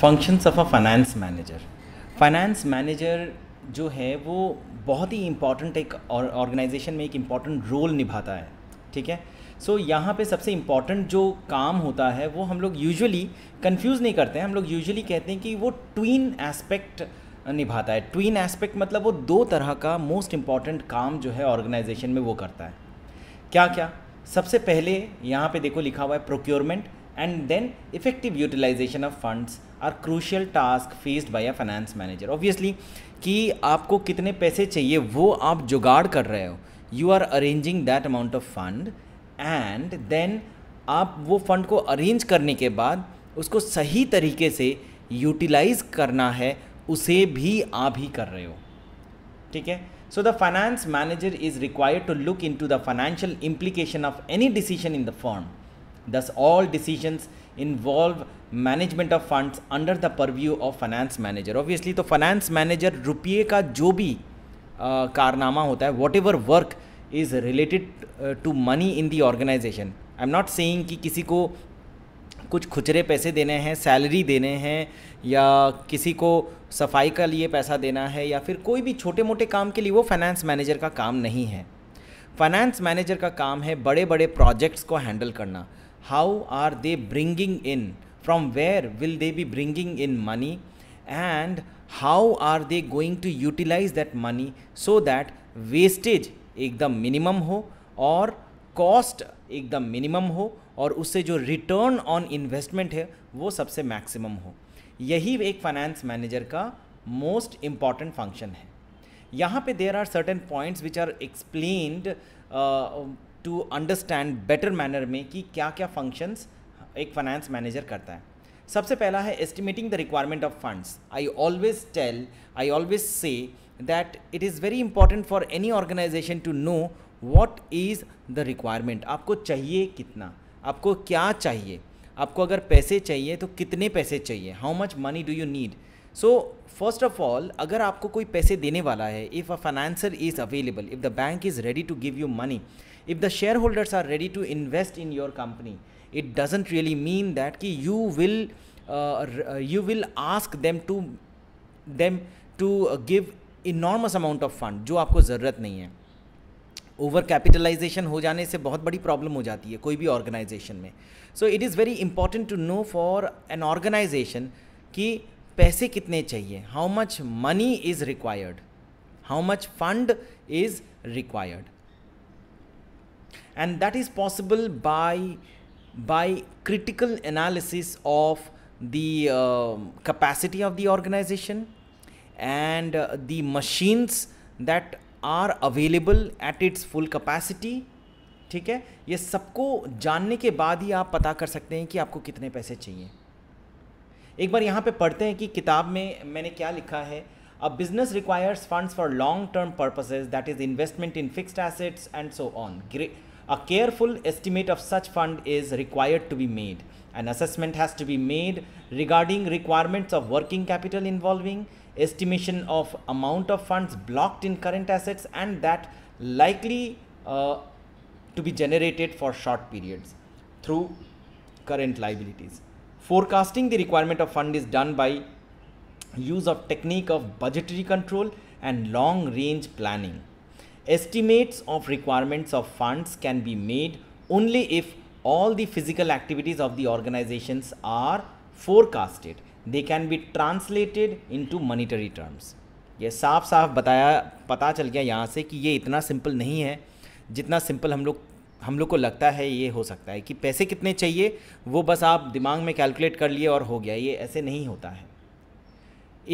Functions of a finance manager finance manager जो है वो बहुत ही इम्पॉर्टेंट एक ऑर्गेनाइजेशन में एक इम्पॉर्टेंट रोल निभाता है ठीक है सो so, यहाँ पे सबसे इम्पॉर्टेंट जो काम होता है वो हम लोग यूजुअली कंफ्यूज नहीं करते हैं हम लोग यूजुअली कहते हैं कि वो ट्वीन एस्पेक्ट निभाता है ट्वीन एस्पेक्ट मतलब वो दो तरह का मोस्ट इम्पॉर्टेंट काम जो है ऑर्गेनाइजेशन में वो करता है क्या क्या सबसे पहले यहाँ पे देखो लिखा हुआ है procurement and then effective utilisation of funds are crucial task faced by a finance manager obviously कि आपको कितने पैसे चाहिए वो आप जुगाड़ कर रहे हो you are arranging that amount of fund and then आप वो फंड को अरेंज करने के बाद उसको सही तरीके से यूटिलाइज करना है उसे भी आप ही कर रहे हो ठीक है so the finance manager is required to look into the financial implication of any decision in the form thus all decisions involve management of funds under the purview of finance manager obviously तो finance manager रुपये का जो भी Uh, कारनामा होता है whatever work is related to money in the organisation I am not saying कि किसी को कुछ खुचरे पैसे देने हैं सैलरी देने हैं या किसी को सफाई का लिए पैसा देना है या फिर कोई भी छोटे मोटे काम के लिए वो फाइनेंस मैनेजर का काम नहीं है फाइनेंस मैनेजर का काम है बड़े बड़े प्रोजेक्ट्स को हैंडल करना how are they bringing in from where will they be bringing in money and how are they going to utilize that money so that wastage एकदम मिनिमम हो और कॉस्ट एकदम मिनिमम हो और उससे जो रिटर्न ऑन इन्वेस्टमेंट है वो सबसे मैक्सिमम हो यही एक फाइनेंस मैनेजर का मोस्ट इम्पॉर्टेंट फंक्शन है यहाँ पे there are certain points which are explained to understand better manner में कि क्या क्या फंक्शंस एक फाइनेंस मैनेजर करता है सबसे पहला है estimating the requirement of funds I always tell I always say that it is very important for any organisation to know what is the requirement आपको चाहिए कितना आपको क्या चाहिए आपको अगर पैसे चाहिए तो कितने पैसे चाहिए how much money do you need so first of all अगर आपको कोई पैसे देने वाला है if a financer is available if the bank is ready to give you money if the shareholders are ready to invest in company company it doesn't really mean that कि you will you will ask them to them to uh, give enormous amount of fund जो आपको ज़रूरत नहीं है over capitalisation हो जाने से बहुत बड़ी प्रॉब्लम हो जाती है कोई भी ऑर्गेनाइजेशन में so it is very important to know for an organisation कि पैसे कितने चाहिए how much money is required how much fund is required and that is possible by by critical analysis of the uh, capacity of the organization and uh, the machines that are available at its full capacity ठीक है ये सबको जानने के बाद ही आप पता कर सकते हैं कि आपको कितने पैसे चाहिए एक बार यहाँ पे पढ़ते हैं कि किताब में मैंने क्या लिखा है a business requires funds for long term purposes that is investment in fixed assets and so on great A careful estimate of such fund is required to be made. An assessment has to be made regarding requirements of working capital involving, estimation of amount of funds blocked in current assets and that likely uh, to be generated for short periods through current liabilities. Forecasting the requirement of fund is done by use of technique of budgetary control and long range planning. Estimates of requirements of funds can be made only if all the physical activities of the organizations are forecasted. They can be translated into monetary terms. ये साफ साफ बताया पता चल गया यहाँ से कि ये इतना सिंपल नहीं है जितना सिंपल हम लोग हम लोग को लगता है ये हो सकता है कि पैसे कितने चाहिए वो बस आप दिमाग में कैलकुलेट कर लिए और हो गया ये ऐसे नहीं होता है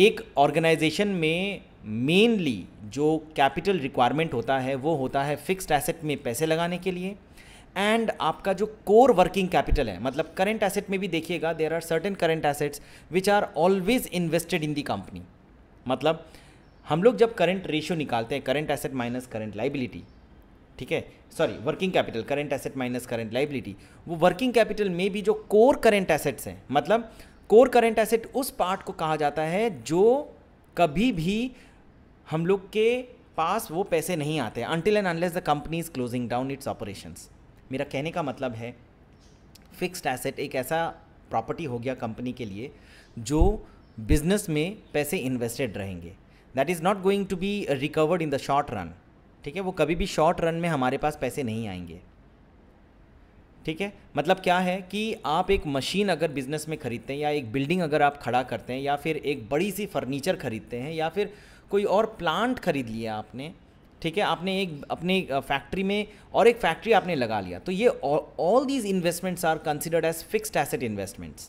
एक ऑर्गेनाइजेशन में मेनली जो कैपिटल रिक्वायरमेंट होता है वो होता है फिक्स्ड एसेट में पैसे लगाने के लिए एंड आपका जो कोर वर्किंग कैपिटल है मतलब करंट एसेट में भी देखिएगा there are certain current assets which are always invested in the company मतलब हम लोग जब करंट रेशियो निकालते हैं current asset minus current liability ठीक है sorry working capital current asset minus current liability वो वर्किंग कैपिटल में भी जो कोर करंट एसेट्स हैं मतलब कोर करंट एसेट उस पार्ट को कहा जाता है जो कभी भी हम लोग के पास वो पैसे नहीं आते until and unless the company is closing down its operations मेरा कहने का मतलब है फिक्स्ड एसेट एक ऐसा प्रॉपर्टी हो गया कंपनी के लिए जो बिजनेस में पैसे इन्वेस्टेड रहेंगे that is not going to be recovered in the short run ठीक है वो कभी भी शॉर्ट रन में हमारे पास पैसे नहीं आएंगे ठीक है मतलब क्या है कि आप एक मशीन अगर बिज़नेस में ख़रीदते हैं या एक बिल्डिंग अगर आप खड़ा करते हैं या फिर एक बड़ी सी फर्नीचर ख़रीदते हैं या फिर कोई और प्लांट खरीद लिया आपने ठीक है आपने एक अपनी फैक्ट्री में और एक फैक्ट्री आपने लगा लिया तो ये all these investments are considered as fixed asset investments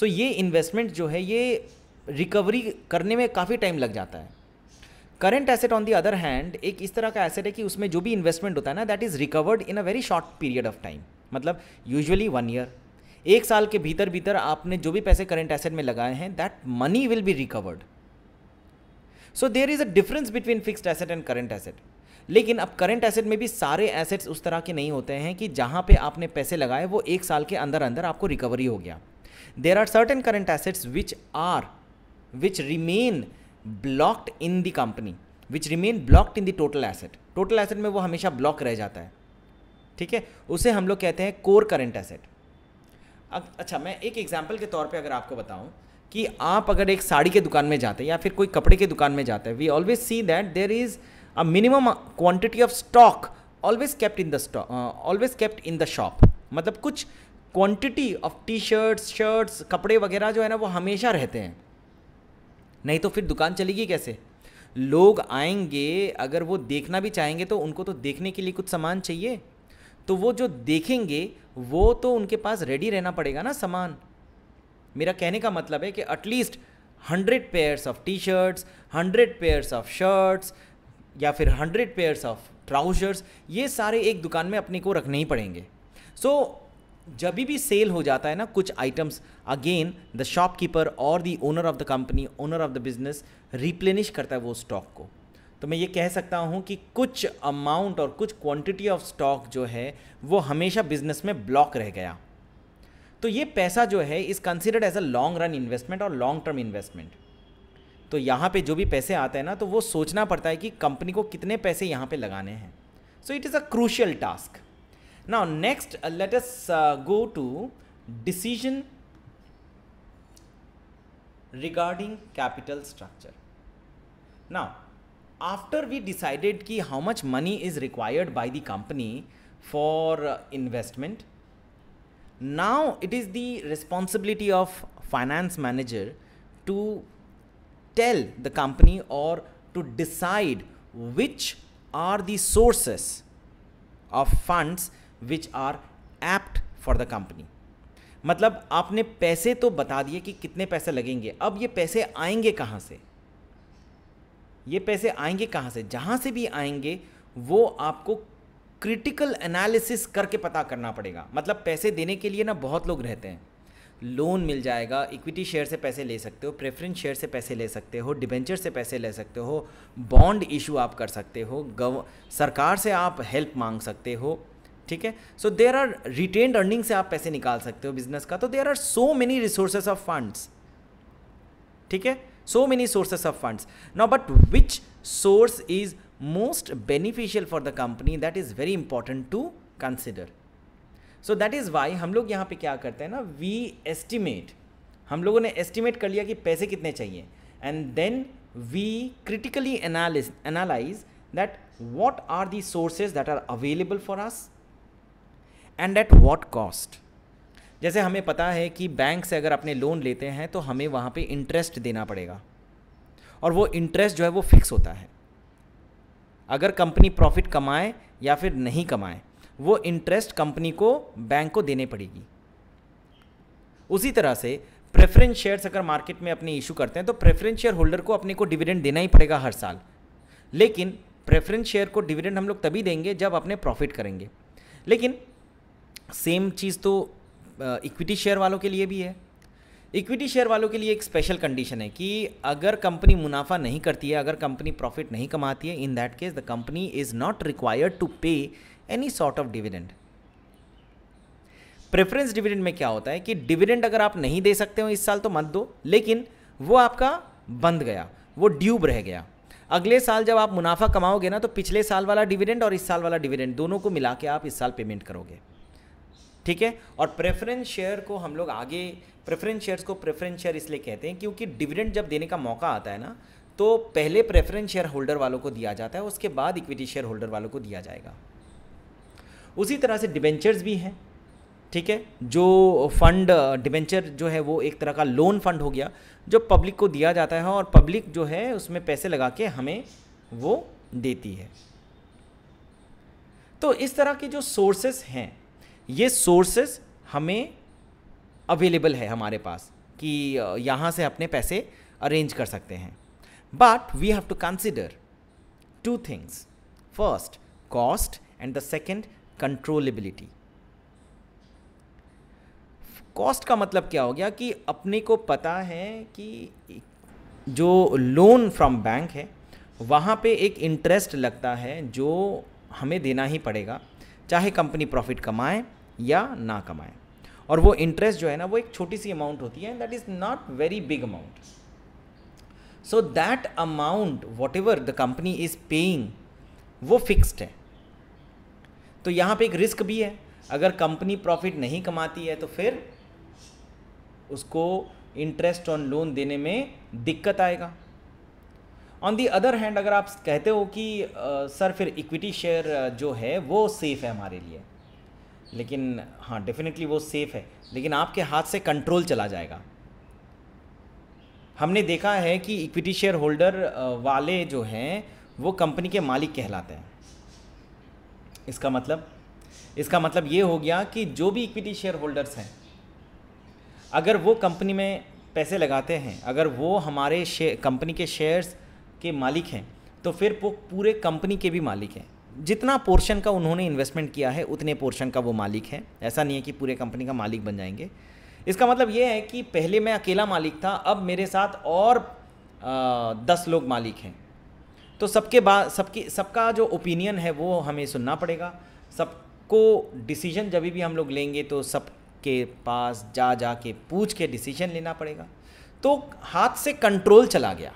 so ये इन्वेस्टमेंट जो है ये रिकवरी करने में काफ़ी टाइम लग जाता है current asset on the other hand एक इस तरह का एसेट है कि उसमें जो भी इन्वेस्टमेंट होता है ना that is recovered in a very short period of time मतलब यूजुअली वन ईयर एक साल के भीतर भीतर आपने जो भी पैसे करेंट एसेट में लगाए हैं that money will be recovered so there is a difference between fixed asset and current asset लेकिन अब करंट एसेट में भी सारे एसेट्स उस तरह के नहीं होते हैं कि जहाँ पे आपने पैसे लगाए वो एक साल के अंदर अंदर आपको रिकवरी हो गया there are certain current assets which are which remain blocked in the company which remain blocked in the total asset total asset में वो हमेशा ब्लॉक रह जाता है ठीक है उसे हम लोग कहते हैं कोर करंट एसेट अच्छा मैं एक एग्जाम्पल के तौर पर अगर आपको बताऊँ कि आप अगर एक साड़ी के दुकान में जाते हैं या फिर कोई कपड़े के दुकान में जाते हैं we always see that there is a minimum quantity of stock always kept in the stock always kept in the shop मतलब कुछ quantity of T shirts shirts कपड़े वगैरह जो है ना वो हमेशा रहते हैं नहीं तो फिर दुकान चलेगी कैसे लोग आएंगे अगर वो देखना भी चाहेंगे तो उनको तो देखने के लिए कुछ सामान चाहिए तो वो जो देखेंगे वो तो उनके पास रेडी रहना पड़ेगा ना सामान मेरा कहने का मतलब है कि at least hundred pairs of T shirts hundred pairs of shirts या फिर हंड्रेड पेयर्स ऑफ ट्राउजर्स ये सारे एक दुकान में अपने को रखने ही पड़ेंगे सो so, जब भी सेल हो जाता है ना कुछ आइटम्स अगेन द शॉपकीपर और the owner of the company owner of the business replenish करता है वो स्टॉक को तो मैं ये कह सकता हूँ कि कुछ अमाउंट और कुछ क्वांटिटी ऑफ स्टॉक जो है वो हमेशा बिजनेस में ब्लॉक रह गया तो ये पैसा जो है is considered as a long run investment और लॉन्ग टर्म इन्वेस्टमेंट तो यहाँ पे जो भी पैसे आते हैं ना तो वो सोचना पड़ता है कि कंपनी को कितने पैसे यहाँ पे लगाने हैं so it is a crucial task now next let us go to decision regarding capital structure now after we decided कि how much money is required by the company for investment now it is the responsibility of finance manager to tell the company or to decide which are the sources of funds which are apt for the company मतलब आपने पैसे तो बता दिए कि कितने पैसे लगेंगे अब ये पैसे आएंगे कहाँ से ये पैसे आएंगे कहाँ से जहाँ से भी आएंगे वो आपको क्रिटिकल एनालिसिस करके पता करना पड़ेगा मतलब पैसे देने के लिए ना बहुत लोग रहते हैं लोन मिल जाएगा इक्विटी शेयर से पैसे ले सकते हो प्रेफरेंस शेयर से पैसे ले सकते हो डिबेंचर से पैसे ले सकते हो बॉन्ड इशू आप कर सकते हो गव सरकार से आप हेल्प मांग सकते हो ठीक है so there are retained earning से आप पैसे निकाल सकते हो बिजनेस का तो there are so many resources of funds ठीक है so many sources of funds now but which source is most beneficial for the company that is very important to consider so that is why हम लोग यहाँ पे क्या करते हैं ना वी एस्टिमेट हम लोगों ने एस्टिमेट कर लिया कि पैसे कितने चाहिए and then we critically analyse that what are the sources that are available for us and at what cost जैसे हमें पता है कि बैंक से अगर अपने लोन लेते हैं तो हमें वहाँ पे इंटरेस्ट देना पड़ेगा और वो इंटरेस्ट जो है वो फिक्स होता है अगर कंपनी प्रॉफिट कमाए या फिर नहीं कमाए वो इंटरेस्ट कंपनी को बैंक को देने पड़ेगी उसी तरह से प्रेफरेंस शेयर्स अगर मार्केट में अपने इशू करते हैं तो प्रेफरेंस शेयर होल्डर को अपने को डिविडेंड देना ही पड़ेगा हर साल लेकिन प्रेफरेंस शेयर को डिविडेंड हम लोग तभी देंगे जब अपने प्रॉफिट करेंगे लेकिन सेम चीज़ तो इक्विटी शेयर वालों के लिए भी है इक्विटी शेयर वालों के लिए एक स्पेशल कंडीशन है कि अगर कंपनी मुनाफा नहीं करती है अगर कंपनी प्रॉफिट नहीं कमाती है in that case the company is not required to pay any sort of dividend preference dividend में क्या होता है कि डिविडेंड अगर आप नहीं दे सकते हो इस साल तो मत दो लेकिन वो आपका बंद गया वो ड्यूब रह गया अगले साल जब आप मुनाफा कमाओगे ना तो पिछले साल वाला डिविडेंड और इस साल वाला डिविडेंड दोनों को मिला के आप इस साल पेमेंट करोगे ठीक है और प्रेफरेंस शेयर को हम लोग आगे प्रेफरेंस शेयर्स को प्रेफरेंस शेयर इसलिए कहते हैं क्योंकि डिविडेंड जब देने का मौका आता है ना तो पहले प्रेफरेंस शेयर होल्डर वालों को दिया जाता है उसके बाद इक्विटी शेयर होल्डर वालों को दिया जाएगा उसी तरह से डिबेंचर्स भी हैं ठीक है जो फंड डिबेंचर जो है वो एक तरह का लोन फंड हो गया जो पब्लिक को दिया जाता है और पब्लिक जो है उसमें पैसे लगा के हमें वो देती है तो इस तरह के जो सोर्सेस हैं ये सोर्सेस हमें अवेलेबल है हमारे पास कि यहाँ से अपने पैसे अरेंज कर सकते हैं but we have to consider two things first cost and the second controllability cost का मतलब क्या हो गया कि अपने को पता है कि जो लोन फ्रॉम बैंक है वहाँ पे एक इंटरेस्ट लगता है जो हमें देना ही पड़ेगा चाहे कंपनी प्रॉफिट कमाए या ना कमाए और वो इंटरेस्ट जो है ना वो एक छोटी सी अमाउंट होती है and that is not very big amount so that amount whatever the company is paying वो फिक्स्ड है तो यहाँ पे एक रिस्क भी है अगर कंपनी प्रॉफिट नहीं कमाती है तो फिर उसको इंटरेस्ट ऑन लोन देने में दिक्कत आएगा ऑन दी अदर हैंड अगर आप कहते हो कि सर सर फिर इक्विटी शेयर जो है वो सेफ़ है हमारे लिए लेकिन हाँ डेफिनेटली वो सेफ़ है लेकिन आपके हाथ से कंट्रोल चला जाएगा हमने देखा है कि इक्विटी शेयर होल्डर वाले जो हैं वो कंपनी के मालिक कहलाते हैं इसका मतलब इसका मतलब ये हो गया कि जो भी इक्विटी शेयर होल्डर्स हैं अगर वो कंपनी में पैसे लगाते हैं अगर वो हमारे कंपनी के शेयर्स के मालिक हैं तो फिर वो पूरे कंपनी के भी मालिक हैं जितना पोर्शन का उन्होंने इन्वेस्टमेंट किया है उतने पोर्शन का वो मालिक है ऐसा नहीं है कि पूरे कंपनी का मालिक बन जाएंगे इसका मतलब ये है कि पहले मैं अकेला मालिक था अब मेरे साथ और आ, दस लोग मालिक हैं तो सबके बाद सबकी सबका जो ओपिनियन है वो हमें सुनना पड़ेगा सबको डिसीजन जब भी हम लोग लेंगे तो सबके पास जा जा के पूछ के डिसीजन लेना पड़ेगा तो हाथ से कंट्रोल चला गया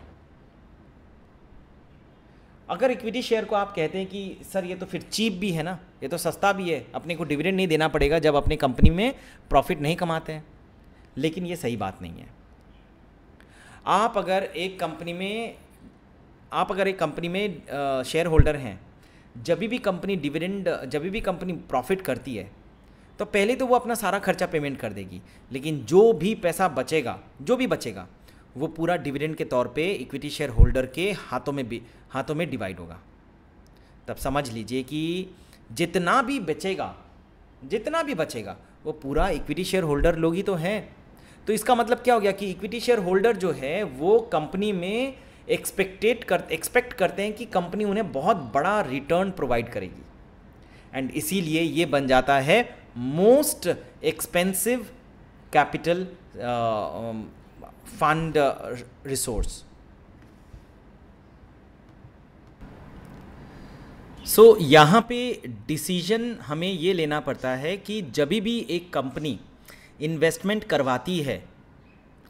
अगर इक्विटी शेयर को आप कहते हैं कि सर ये तो फिर चीप भी है ना ये तो सस्ता भी है अपने को डिविडेंड नहीं देना पड़ेगा जब अपनी कंपनी में प्रॉफिट नहीं कमाते हैं लेकिन ये सही बात नहीं है आप अगर एक कंपनी में आप अगर एक कंपनी में शेयर होल्डर हैं जब भी कंपनी डिविडेंड जब भी कंपनी प्रॉफिट करती है तो पहले तो वो अपना सारा खर्चा पेमेंट कर देगी लेकिन जो भी पैसा बचेगा जो भी बचेगा वो पूरा डिविडेंड के तौर पे इक्विटी शेयर होल्डर के हाथों में हाथों में डिवाइड होगा तब समझ लीजिए कि जितना भी बचेगा जितना भी बचेगा वो पूरा इक्विटी शेयर होल्डर लोग ही तो हैं तो इसका मतलब क्या हो गया कि इक्विटी शेयर होल्डर जो है वो कंपनी में एक्सपेक्टेड कर एक्सपेक्ट करते हैं कि कंपनी उन्हें बहुत बड़ा रिटर्न प्रोवाइड करेगी एंड इसीलिए ये बन जाता है most expensive capital fund uh, resource. So so, यहाँ पे डिसीजन हमें ये लेना पड़ता है कि जब भी एक कंपनी इन्वेस्टमेंट करवाती है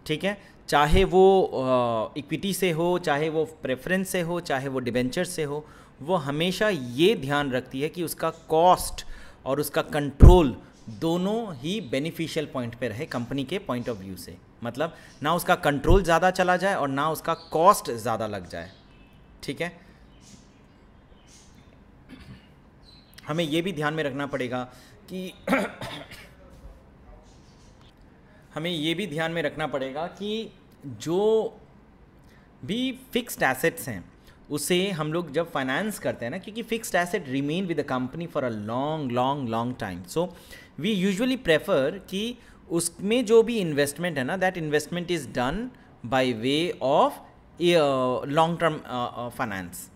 ठीक है चाहे वो इक्विटी से हो चाहे वो प्रेफरेंस से हो चाहे वो डिबेंचर से हो वो हमेशा ये ध्यान रखती है कि उसका कॉस्ट और उसका कंट्रोल दोनों ही बेनिफिशियल पॉइंट पे रहे कंपनी के पॉइंट ऑफ व्यू से मतलब ना उसका कंट्रोल ज़्यादा चला जाए और ना उसका कॉस्ट ज़्यादा लग जाए ठीक है हमें ये भी ध्यान में रखना पड़ेगा कि हमें ये भी ध्यान में रखना पड़ेगा कि जो भी फिक्स्ड एसेट्स हैं उसे हम लोग जब फाइनेंस करते हैं ना क्योंकि fixed asset remain with the company for a long long long time so we usually prefer कि उसमें जो भी इन्वेस्टमेंट है ना that investment is done by way of long term finance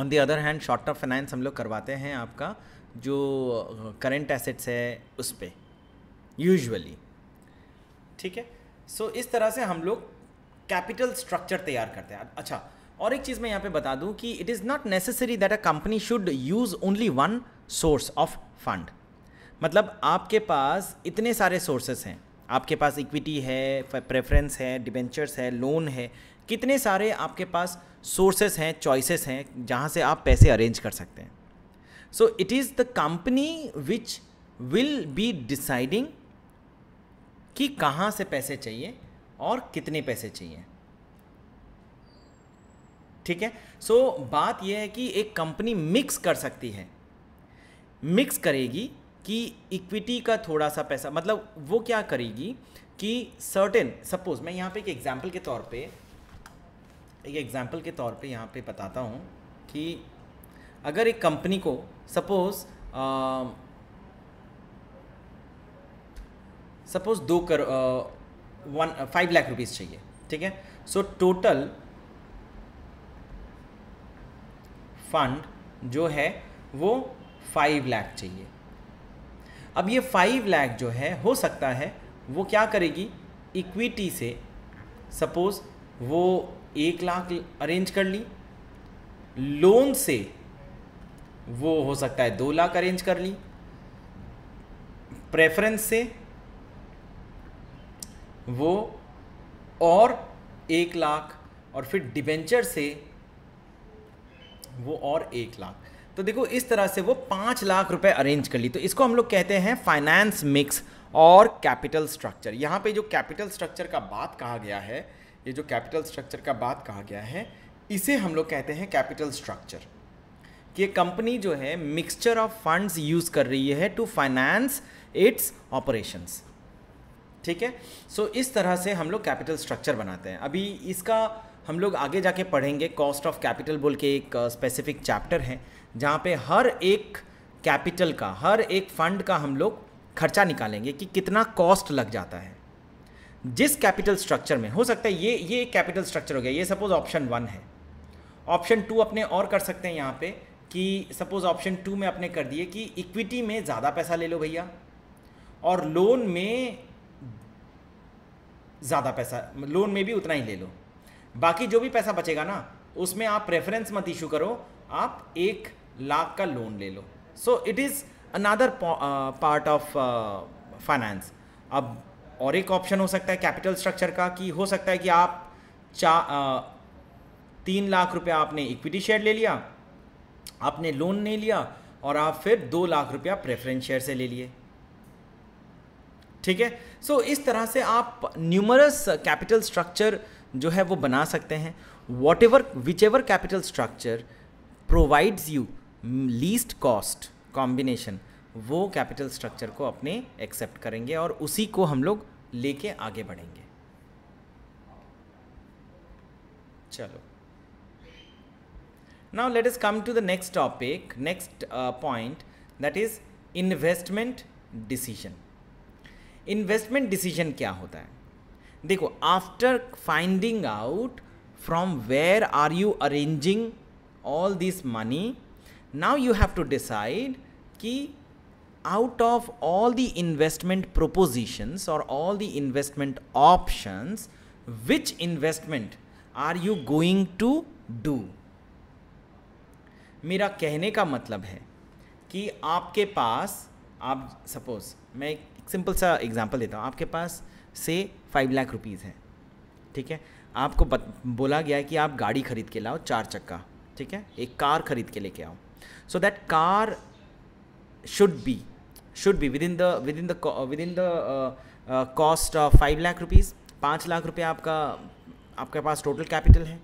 on the other hand short term finance हम लोग करवाते हैं आपका जो करेंट uh, एसेट्स है उस पर यूजली ठीक है सो so, इस तरह से हम लोग कैपिटल स्ट्रक्चर तैयार करते हैं अच्छा और एक चीज़ मैं यहाँ पे बता दूँ कि it is not necessary that a company should use only one source of fund मतलब आपके पास इतने सारे सोर्सेस हैं आपके पास इक्विटी है प्रेफरेंस है डिबेंचर्स है लोन है कितने सारे आपके पास सोर्सेस हैं चॉइसेस हैं जहाँ से आप पैसे अरेंज कर सकते हैं so it is the company which will be deciding कि कहाँ से पैसे चाहिए और कितने पैसे चाहिए ठीक है सो so, बात यह है कि एक कंपनी मिक्स कर सकती है मिक्स करेगी कि इक्विटी का थोड़ा सा पैसा मतलब वो क्या करेगी कि सर्टेन सपोज मैं यहाँ पे एक एग्जाम्पल के तौर पे एक एग्जाम्पल के तौर पे यहाँ पे बताता हूँ कि अगर एक कंपनी को सपोज़ सपोज़ दो कर वन फाइव लाख रुपीज़ चाहिए ठीक है सो टोटल फंड जो है वो फाइव लाख चाहिए अब ये फाइव लैख जो है हो सकता है वो क्या करेगी इक्विटी से सपोज़ वो एक लाख अरेंज कर ली लोन से वो हो सकता है दो लाख अरेंज कर ली प्रेफरेंस से वो और एक लाख और फिर डिबेंचर से वो और एक लाख तो देखो इस तरह से वो पाँच लाख रुपए अरेंज कर ली तो इसको हम लोग कहते हैं फाइनेंस मिक्स और कैपिटल स्ट्रक्चर यहाँ पे जो कैपिटल स्ट्रक्चर का बात कहा गया है ये जो कैपिटल स्ट्रक्चर का बात कहा गया है इसे हम लोग कहते हैं कैपिटल स्ट्रक्चर कि कंपनी जो है मिक्सचर ऑफ फंड्स यूज़ कर रही है टू फाइनेंस इट्स ऑपरेशंस ठीक है सो so, इस तरह से हम लोग कैपिटल स्ट्रक्चर बनाते हैं अभी इसका हम लोग आगे जाके पढ़ेंगे कॉस्ट ऑफ कैपिटल बोल के एक स्पेसिफिक uh, चैप्टर है जहाँ पे हर एक कैपिटल का हर एक फंड का हम लोग खर्चा निकालेंगे कि कितना कॉस्ट लग जाता है जिस कैपिटल स्ट्रक्चर में हो सकता है ये ये कैपिटल स्ट्रक्चर हो गया ये सपोज ऑप्शन वन है ऑप्शन टू अपने और कर सकते हैं यहाँ पे कि सपोज ऑप्शन टू में अपने कर दिए कि इक्विटी में ज़्यादा पैसा ले लो भैया और लोन में ज़्यादा पैसा लोन में भी उतना ही ले लो बाकी जो भी पैसा बचेगा ना उसमें आप प्रेफरेंस मत इशू करो आप एक लाख का लोन ले लो so it is another part of finance अब और एक ऑप्शन हो सकता है कैपिटल स्ट्रक्चर का कि हो सकता है कि आप चा आ, uh, तीन लाख रुपया आपने इक्विटी शेयर ले लिया आपने लोन नहीं लिया और आप फिर दो लाख रुपया प्रेफरेंस शेयर से ले लिए ठीक है सो so, इस तरह से आप न्यूमरस कैपिटल स्ट्रक्चर जो है वो बना सकते हैं whatever whichever capital structure provides you least cost combination वो कैपिटल स्ट्रक्चर को अपने एक्सेप्ट करेंगे और उसी को हम लोग लेके आगे बढ़ेंगे चलो now let us come to the next topic next point that is investment decision investment decision क्या होता है देखो after finding out from where are you arranging all this money now you have to decide कि out of all the investment propositions और all the investment options which investment are you going to do मेरा कहने का मतलब है कि आपके पास आप सपोज मैं एक सिंपल सा एग्जांपल देता हूँ आपके पास से फाइव लाख रुपीज़ है ठीक है आपको बत, बोला गया है कि आप गाड़ी खरीद के लाओ चार चक्का ठीक है एक कार खरीद के लेके आओ so that car should be should be within the within the within the uh, uh, cost of five lakh rupees पाँच लाख रुपये आपका आपके पास टोटल कैपिटल है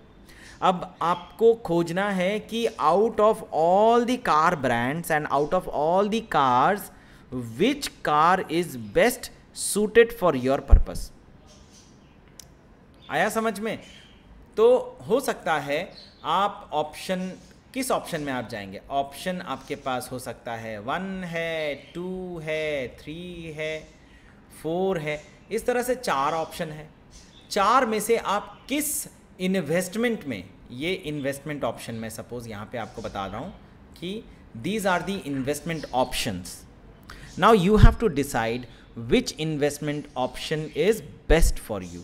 अब आपको खोजना है कि out of all the car brands and out of all the cars which car is best suited for your purpose आया समझ में तो हो सकता है आप ऑप्शन किस ऑप्शन में आप जाएंगे ऑप्शन आपके पास हो सकता है वन है टू है थ्री है फोर है इस तरह से चार ऑप्शन है चार में से आप किस इन्वेस्टमेंट में ये इन्वेस्टमेंट ऑप्शन मैं सपोज़ यहाँ पे आपको बता रहा हूँ कि these are the investment options now you have to decide which investment option is best for you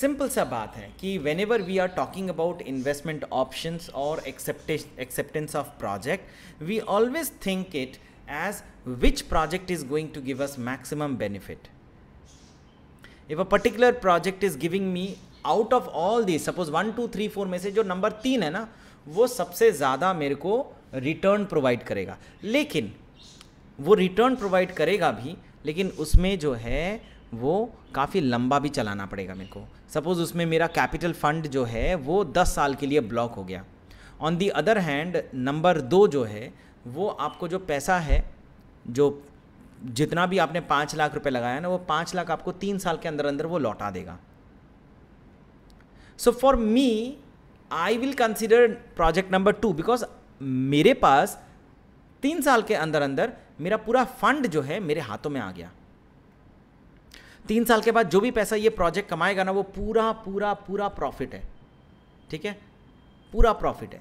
simple सा बात है कि whenever we are talking about investment option और acceptance of project we always think it as which project is going to give us maximum benefit if a particular project is giving me out of all this suppose one two three four में से जो number तीन है ना वो सबसे ज़्यादा मेरे को रिटर्न प्रोवाइड करेगा लेकिन वो रिटर्न प्रोवाइड करेगा भी लेकिन उसमें जो है वो काफ़ी लंबा भी चलाना पड़ेगा मेरे को सपोज़ उसमें मेरा कैपिटल फंड जो है वो दस साल के लिए ब्लॉक हो गया on the other hand number दो जो है वो आपको जो पैसा है जो जितना भी आपने पाँच लाख रुपए लगाया ना वो पाँच लाख आपको तीन साल के अंदर अंदर वो लौटा देगा so for me I will consider project number two because मेरे पास तीन साल के अंदर अंदर मेरा पूरा फंड जो है मेरे हाथों में आ गया तीन साल के बाद जो भी पैसा ये प्रोजेक्ट कमाएगा ना वो पूरा पूरा पूरा प्रॉफिट है ठीक है पूरा प्रॉफिट है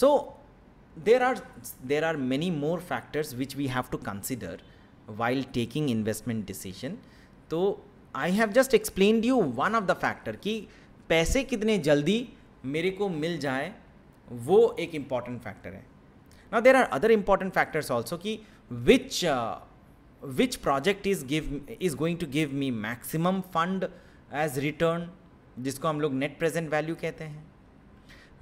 so there are there are many more factors which we have to consider while taking investment decision तो I have just explain you one of the factor कि पैसे कितने जल्दी मेरे को मिल जाए वो एक इम्पॉर्टेंट फैक्टर है ना there are other important factors also कि which which project is give is going to give me maximum fund as return जिसको हम लोग नेट प्रेजेंट वैल्यू कहते हैं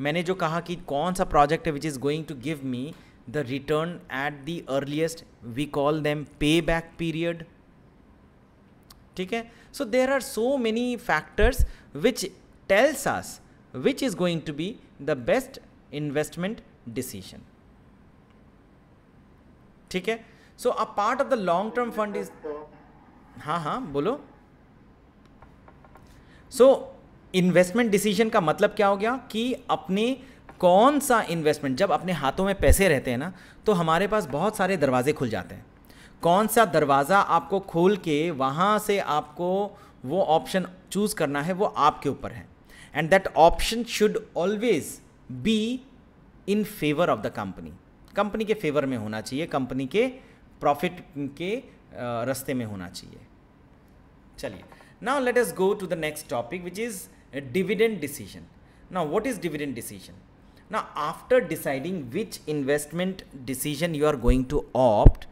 मैंने जो कहा कि कौन सा प्रोजेक्ट है which is going to give me the return at the earliest we call them pay back period ठीक है so there are so many factors which tells us which is going to be the best investment decision ठीक है so a part of the long term fund is हाँ हाँ बोलो so investment decision का मतलब क्या हो गया कि अपने कौन सा इन्वेस्टमेंट जब अपने हाथों में पैसे रहते हैं ना तो हमारे पास बहुत सारे दरवाजे खुल जाते हैं कौन सा दरवाज़ा आपको खोल के वहाँ से आपको वो ऑप्शन चूज़ करना है वो आपके ऊपर है and that option should always be in favour of the company company के फेवर में होना चाहिए कंपनी के प्रॉफिट के रस्ते में होना चाहिए चलिए now let us go to the next topic which is dividend decision now what is dividend decision now after deciding which investment decision you are going to opt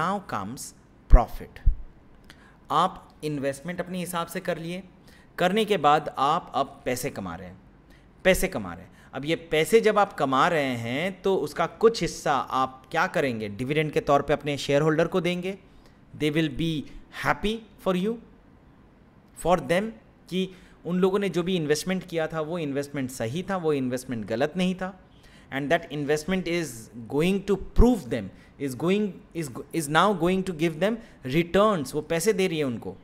now comes profit आप investment अपने हिसाब से कर लिए करने के बाद आप अब पैसे कमा रहे हैं पैसे कमा रहे हैं अब ये पैसे जब आप कमा रहे हैं तो उसका कुछ हिस्सा आप क्या करेंगे डिविडेंड के तौर पे अपने शेयर होल्डर को देंगे they will be happy for you for them कि उन लोगों ने जो भी इन्वेस्टमेंट किया था वो इन्वेस्टमेंट सही था वो इन्वेस्टमेंट गलत नहीं था and that investment is going to prove them is going is is now going to give them returns वो पैसे दे रही है उनको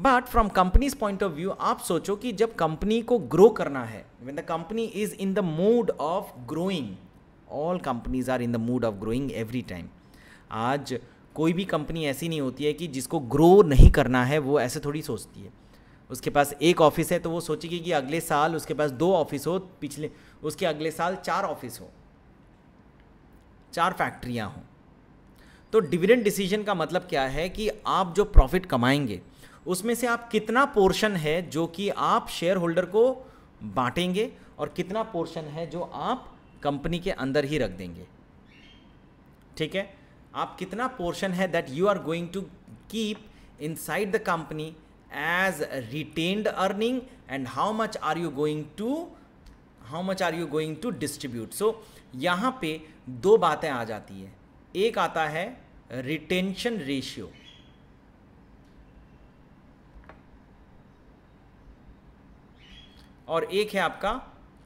but from company's point of view आप सोचो कि जब कंपनी को ग्रो करना है when the company is in the mood of growing all companies are in the mood of growing every time आज कोई भी कंपनी ऐसी नहीं होती है कि जिसको ग्रो नहीं करना है वो ऐसे थोड़ी सोचती है उसके पास एक ऑफिस है तो वो सोचेगी कि अगले साल उसके पास दो ऑफिस हो पिछले उसके अगले साल चार ऑफिस हो चार फैक्ट्रियाँ हों तो डिविडेंड डिसीजन का मतलब क्या है कि आप जो प्रॉफिट कमाएंगे उसमें से आप कितना पोर्शन है जो कि आप शेयर होल्डर को बांटेंगे और कितना पोर्शन है जो आप कंपनी के अंदर ही रख देंगे ठीक है आप कितना पोर्शन है that you are going to keep inside the company as retained earning and how much are you going to how much are you going to distribute so यहाँ पे दो बातें आ जाती है एक आता है रिटेंशन रेशियो और एक है आपका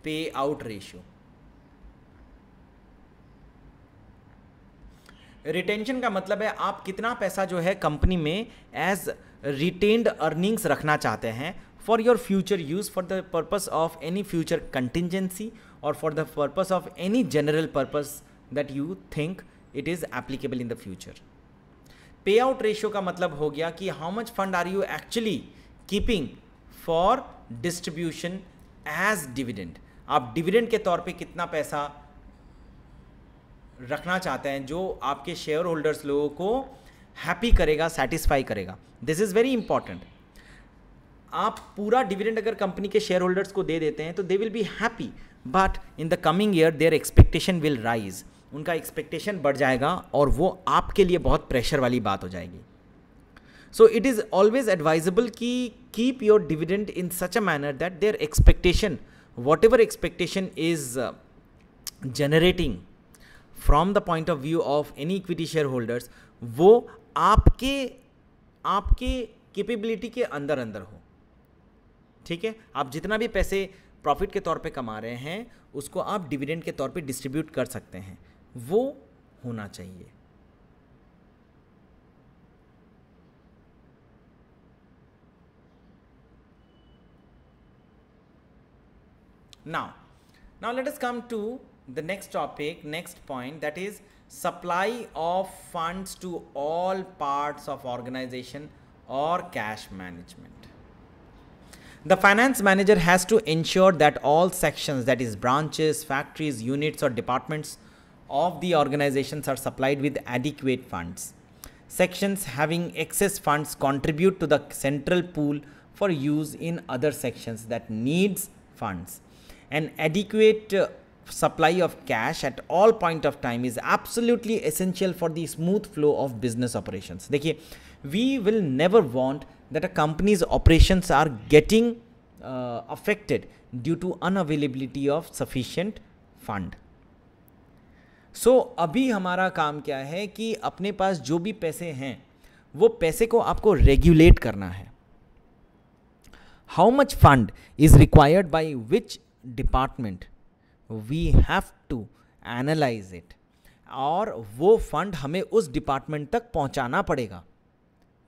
पे आउट रेशियो रिटेंशन का मतलब है आप कितना पैसा जो है कंपनी में एज रिटेन्ड अर्निंग्स रखना चाहते हैं for your future use for the purpose of any future contingency और for the purpose of any general purpose that you think it is applicable in the future pay out ratio का मतलब हो गया कि how much fund are you actually keeping for distribution as dividend आप dividend के तौर पे कितना पैसा रखना चाहते हैं जो आपके शेयर होल्डर्स लोगों को हैप्पी करेगा सेटिस्फाई करेगा दिस इज़ वेरी इंपॉर्टेंट आप पूरा डिविडेंड अगर कंपनी के शेयर होल्डर्स को दे देते हैं तो they will be happy but in the coming year their expectation will rise उनका एक्सपेक्टेशन बढ़ जाएगा और वो आपके लिए बहुत प्रेशर वाली बात हो जाएगी so it is always advisable की keep your dividend in such a manner that their expectation whatever expectation is generating from the point of view of any equity shareholders वो आपके आपके capability के अंदर अंदर हो ठीक है आप जितना भी पैसे प्रॉफिट के तौर पे कमा रहे हैं उसको आप डिविडेंड के तौर पे डिस्ट्रीब्यूट कर सकते हैं वो होना चाहिए Now, now let us come to the next topic, next point that is supply of funds to all parts of organization or cash management. The finance manager has to ensure that all sections that is branches, factories, units or departments of the organizations are supplied with adequate funds. Sections having excess funds contribute to the central pool for use in other sections that needs funds. an adequate uh, supply of cash at all point of time is absolutely essential for the smooth flow of business operations dekhiye we will never want that a company's operations are getting uh, affected due to unavailability of sufficient fund so so, अभी हमारा काम क्या है कि अपने पास जो भी पैसे हैं वो पैसे को आपको रेगुलेट करना है how much fund is required by which department we have to analyse it और वो फंड हमें उस डिपार्टमेंट तक पहुंचाना पड़ेगा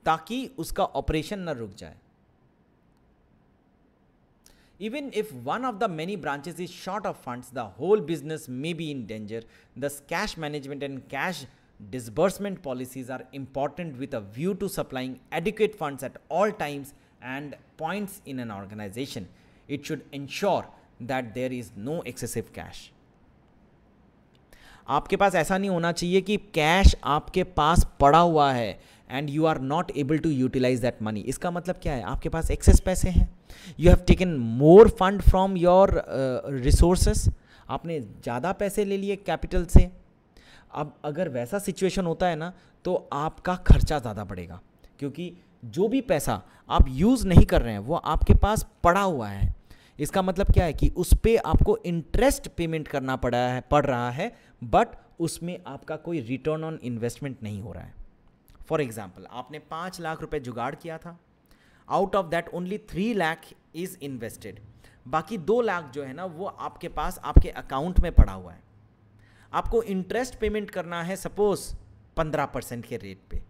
ताकि उसका operation ना रुक जाए Even if one of the many branches is short of funds, the whole business may be in danger. Thus, cash management and cash disbursement policies are important with a view to supplying adequate funds at all times and points in an organization. It should ensure that there is no excessive cash आपके पास ऐसा नहीं होना चाहिए कि cash आपके पास पड़ा हुआ है and you are not able to utilise that money इसका मतलब क्या है आपके पास एक्सेस पैसे हैं you have taken more fund from your resources आपने ज़्यादा पैसे ले लिए कैपिटल से अब अगर वैसा सिचुएशन होता है ना तो आपका खर्चा ज़्यादा बढ़ेगा क्योंकि जो भी पैसा आप यूज़ नहीं कर रहे हैं वो आपके पास पड़ा हुआ है इसका मतलब क्या है कि उस पर आपको इंटरेस्ट पेमेंट करना पड़ा है पड़ रहा है बट उसमें आपका कोई रिटर्न ऑन इन्वेस्टमेंट नहीं हो रहा है फॉर एग्जाम्पल आपने पाँच लाख रुपये जुगाड़ किया था out of that only three lakh is invested बाकी दो लाख जो है ना वो आपके पास आपके अकाउंट में पड़ा हुआ है आपको इंटरेस्ट पेमेंट करना है सपोज पंद्रह परसेंट के रेट पे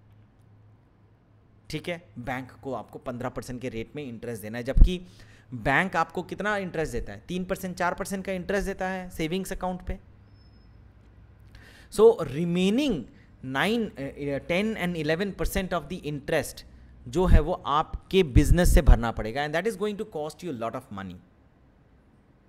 ठीक है बैंक को आपको पंद्रह परसेंट के रेट में इंटरेस्ट देना है जबकि बैंक आपको कितना इंटरेस्ट देता है तीन परसेंट चार परसेंट का इंटरेस्ट देता है सेविंग्स अकाउंट पे so remaining nine ten and eleven percent of the interest जो है वो आपके बिजनेस से भरना पड़ेगा and that is going to cost you lot of money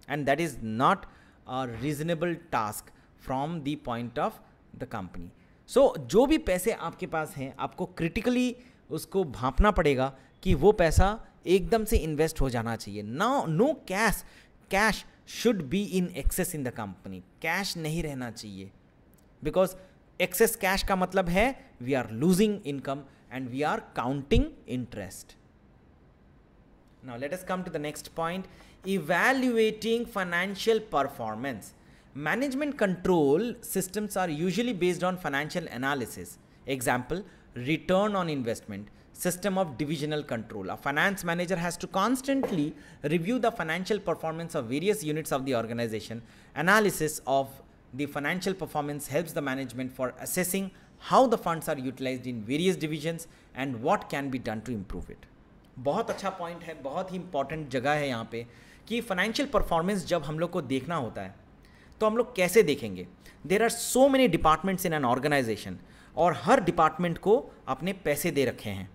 and that is not a reasonable task from the point of the company so जो भी पैसे आपके पास हैं आपको क्रिटिकली उसको भापना पड़ेगा कि वो पैसा एकदम से इन्वेस्ट हो जाना चाहिए no no cash cash should be in excess in the company cash नहीं रहना चाहिए बिकॉज एक्सेस कैश का मतलब है we are losing income and we are counting interest now let us come to the next point evaluating financial performance management control systems are usually based on financial analysis example return on investment system of divisional control. A finance manager has to constantly review the financial performance of various units of the organization. Analysis of the financial performance helps the management for assessing how the funds are utilized in various divisions and what can be done to improve it. बहुत अच्छा point है बहुत ही important जगह है यहाँ पे कि financial performance जब हम लोग को देखना होता है तो हम लोग कैसे देखेंगे there are so many departments in an organisation और हर डिपार्टमेंट को अपने पैसे दे रखे हैं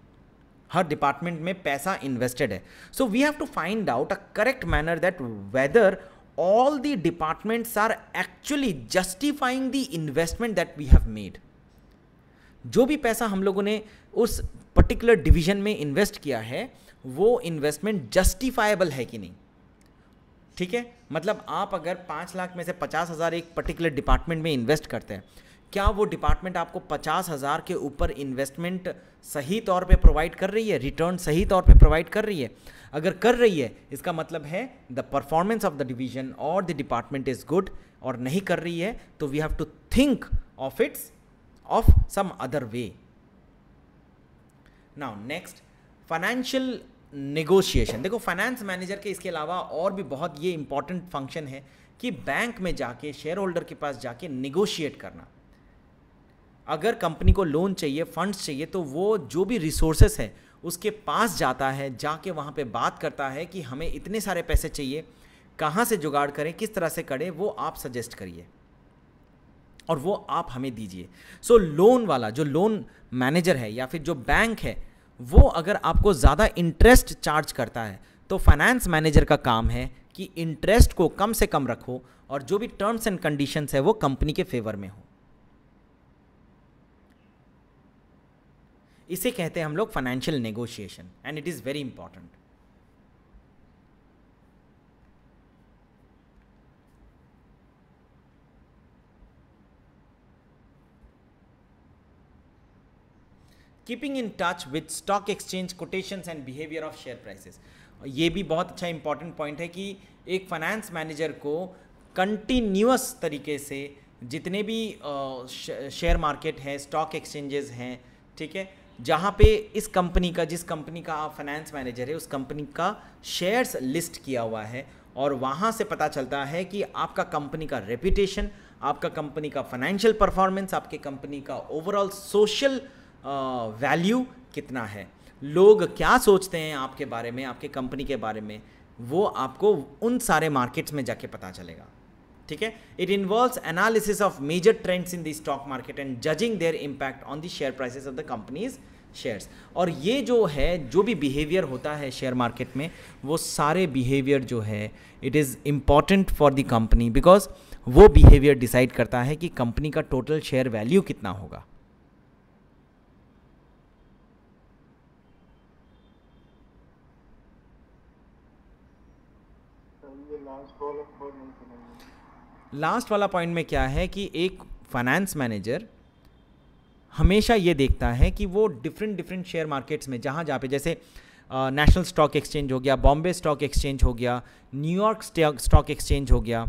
हर डिपार्टमेंट में पैसा इन्वेस्टेड है so we have to find out a correct manner that whether all the departments are actually justifying the investment that we have made जो भी पैसा हम लोगों ने उस पर्टिकुलर डिवीजन में इन्वेस्ट किया है वो इन्वेस्टमेंट जस्टिफाइबल है कि नहीं ठीक है मतलब आप अगर पाँच लाख में से पचास हज़ार एक पर्टिकुलर डिपार्टमेंट में इन्वेस्ट करते हैं क्या वो डिपार्टमेंट आपको पचास हज़ार के ऊपर इन्वेस्टमेंट सही तौर पे प्रोवाइड कर रही है रिटर्न सही तौर पे प्रोवाइड कर रही है अगर कर रही है इसका मतलब है the performance of the division और द डिपार्टमेंट इज़ गुड और नहीं कर रही है तो we have to think of its of some other way now next financial negotiation देखो फाइनेंस मैनेजर के इसके अलावा और भी बहुत ये इंपॉर्टेंट फंक्शन है कि बैंक में जाके शेयर होल्डर के पास जाके निगोशिएट करना अगर कंपनी को लोन चाहिए फंड्स चाहिए तो वो जो भी रिसोर्सेस है उसके पास जाता है जाके वहाँ पे बात करता है कि हमें इतने सारे पैसे चाहिए कहाँ से जुगाड़ करें किस तरह से करें वो आप सजेस्ट करिए और वो आप हमें दीजिए सो so, लोन वाला जो लोन मैनेजर है या फिर जो बैंक है वो अगर आपको ज़्यादा इंटरेस्ट चार्ज करता है तो फाइनेंस मैनेजर का काम है कि इंटरेस्ट को कम से कम रखो और जो भी टर्म्स एंड कंडीशंस है वो कंपनी के फेवर में हो इसे कहते हैं हम लोग financial negotiation and it is very important keeping in touch with stock exchange quotations and behaviour of share prices ये भी बहुत अच्छा इंपॉर्टेंट पॉइंट है कि एक फाइनेंस मैनेजर को कंटिन्यूस तरीके से जितने भी शेयर मार्केट है स्टॉक एक्सचेंजेस हैं ठीक है जहाँ पे इस कंपनी का जिस कंपनी का आप फाइनेंस मैनेजर है उस कंपनी का शेयर्स लिस्ट किया हुआ है और वहाँ से पता चलता है कि आपका कंपनी का रेपुटेशन आपका कंपनी का फाइनेंशियल परफॉर्मेंस आपके कंपनी का ओवरऑल सोशल वैल्यू कितना है लोग क्या सोचते हैं आपके बारे में आपके कंपनी के बारे में वो आपको उन सारे मार्केट्स में जाके पता चलेगा ठीक है it involve analysis of major trends in the stock market and judging their impact on the share prices of the companies shares और ये जो है जो भी बिहेवियर होता है शेयर मार्केट में वो सारे बिहेवियर जो है it is important for the company because वो बिहेवियर डिसाइड करता है कि कंपनी का टोटल शेयर वैल्यू कितना होगा लास्ट लास्ट वाला पॉइंट में क्या है कि एक फाइनेंस मैनेजर हमेशा ये देखता है कि वो डिफरेंट डिफरेंट शेयर मार्केट्स में जहाँ जहाँ पे जैसे नेशनल स्टॉक एक्सचेंज हो गया बॉम्बे स्टॉक एक्सचेंज हो गया न्यूयॉर्क स्टॉक एक्सचेंज हो गया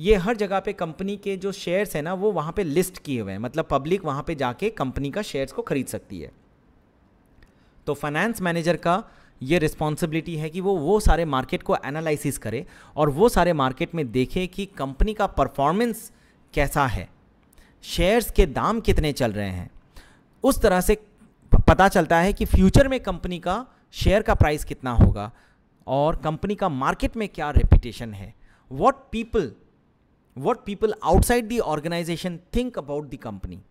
ये हर जगह पे कंपनी के जो शेयर्स हैं ना वो वहाँ पे लिस्ट किए हुए हैं मतलब पब्लिक वहाँ पे जाके कंपनी का शेयर्स को खरीद सकती है तो फाइनेंस मैनेजर का ये रिस्पॉन्सिबिलिटी है कि वो वो सारे मार्केट को एनालिसिस करे और वो सारे मार्केट में देखे कि कंपनी का परफॉर्मेंस कैसा है शेयर्स के दाम कितने चल रहे हैं उस तरह से पता चलता है कि फ्यूचर में कंपनी का शेयर का प्राइस कितना होगा और कंपनी का मार्केट में क्या रेपिटेशन है what people what people outside the organisation think about the company